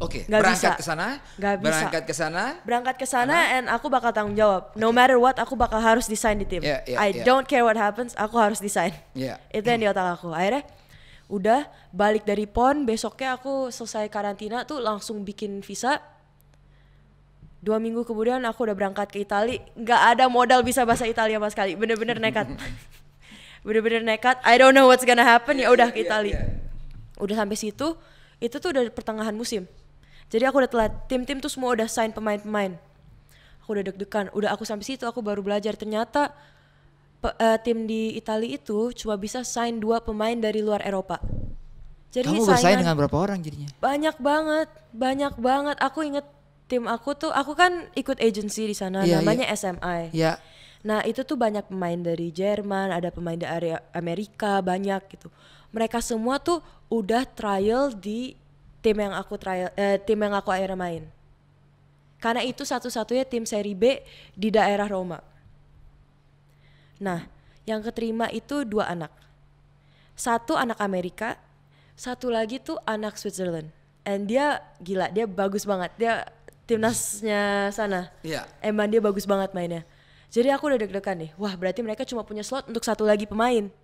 Oke, okay, berangkat ke sana, berangkat ke sana, berangkat ke sana, uh and aku bakal tanggung jawab. No okay. matter what, aku bakal harus desain di tim. Yeah, yeah, I yeah. don't care what happens, aku harus desain. Yeah. Itu yang di otak aku. Akhirnya udah balik dari pon, besoknya aku selesai karantina tuh langsung bikin visa. Dua minggu kemudian aku udah berangkat ke Italia. nggak ada modal bisa bahasa Italia sama sekali, bener-bener nekat, bener-bener nekat. I don't know what's gonna happen, ya udah ke iya, iya, Italia. Iya. Udah sampai situ, itu tuh udah pertengahan musim jadi aku udah telat, tim-tim tuh semua udah sign pemain-pemain. Aku udah deg-degan, udah aku sampai situ aku baru belajar ternyata pe, uh, tim di Italia itu cuma bisa sign dua pemain dari luar Eropa. Jadi Kamu bersaing dengan berapa orang jadinya? Banyak banget, banyak banget. Aku inget tim aku tuh, aku kan ikut agency di sana, yeah, namanya yeah. SMI. Yeah. Nah itu tuh banyak pemain dari Jerman, ada pemain dari Amerika, banyak gitu. Mereka semua tuh udah trial di tim yang aku trial uh, tim yang aku akhirnya main karena itu satu-satunya tim seri B di daerah Roma. Nah, yang keterima itu dua anak. Satu anak Amerika, satu lagi tuh anak Switzerland. And dia gila, dia bagus banget. Dia timnasnya sana. Yeah. Emang dia bagus banget mainnya. Jadi aku udah deg-degan nih. Wah, berarti mereka cuma punya slot untuk satu lagi pemain.